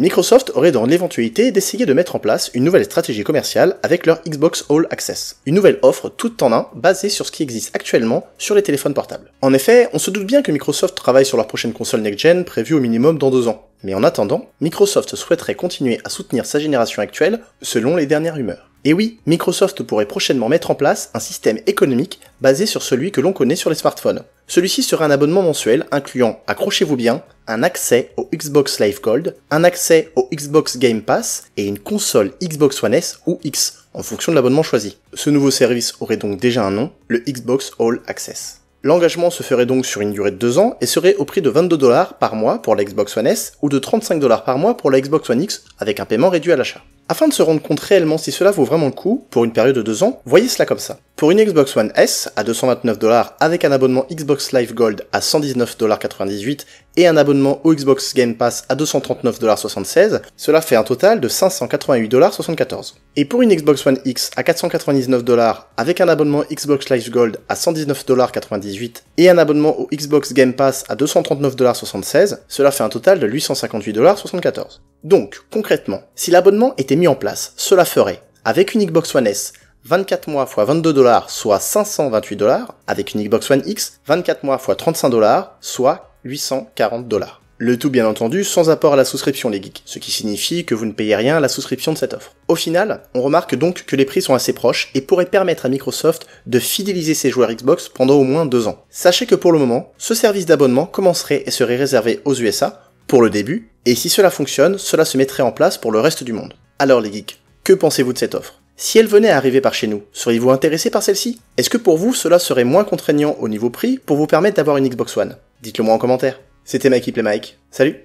Microsoft aurait dans l'éventualité d'essayer de mettre en place une nouvelle stratégie commerciale avec leur Xbox All Access, une nouvelle offre tout en un basée sur ce qui existe actuellement sur les téléphones portables. En effet, on se doute bien que Microsoft travaille sur leur prochaine console next-gen prévue au minimum dans deux ans. Mais en attendant, Microsoft souhaiterait continuer à soutenir sa génération actuelle selon les dernières rumeurs. Et oui, Microsoft pourrait prochainement mettre en place un système économique basé sur celui que l'on connaît sur les smartphones. Celui-ci serait un abonnement mensuel incluant, accrochez-vous bien, un accès au Xbox Live Gold, un accès au Xbox Game Pass et une console Xbox One S ou X, en fonction de l'abonnement choisi. Ce nouveau service aurait donc déjà un nom, le Xbox All Access. L'engagement se ferait donc sur une durée de 2 ans et serait au prix de 22 dollars par mois pour la Xbox One S ou de 35 dollars par mois pour la Xbox One X avec un paiement réduit à l'achat. Afin de se rendre compte réellement si cela vaut vraiment le coup, pour une période de deux ans, voyez cela comme ça. Pour une Xbox One S à 229 dollars avec un abonnement Xbox Live Gold à 119,98$ et un abonnement au Xbox Game Pass à 239,76$, cela fait un total de 588,74$. Et pour une Xbox One X à 499 dollars avec un abonnement Xbox Live Gold à 119,98$ et un abonnement au Xbox Game Pass à 239,76$, cela fait un total de 858,74$. Donc, concrètement, si l'abonnement était mis en place, cela ferait, avec une Xbox One S, 24 mois x 22 dollars, soit 528 dollars, avec une Xbox One X, 24 mois x 35 dollars, soit 840 dollars. Le tout bien entendu sans apport à la souscription les geeks, ce qui signifie que vous ne payez rien à la souscription de cette offre. Au final, on remarque donc que les prix sont assez proches et pourraient permettre à Microsoft de fidéliser ses joueurs Xbox pendant au moins deux ans. Sachez que pour le moment, ce service d'abonnement commencerait et serait réservé aux USA, pour le début, et si cela fonctionne, cela se mettrait en place pour le reste du monde. Alors les geeks, que pensez-vous de cette offre si elle venait à arriver par chez nous, seriez-vous intéressé par celle-ci Est-ce que pour vous cela serait moins contraignant au niveau prix pour vous permettre d'avoir une Xbox One Dites-le moi en commentaire. C'était Mikey Play Mike. Salut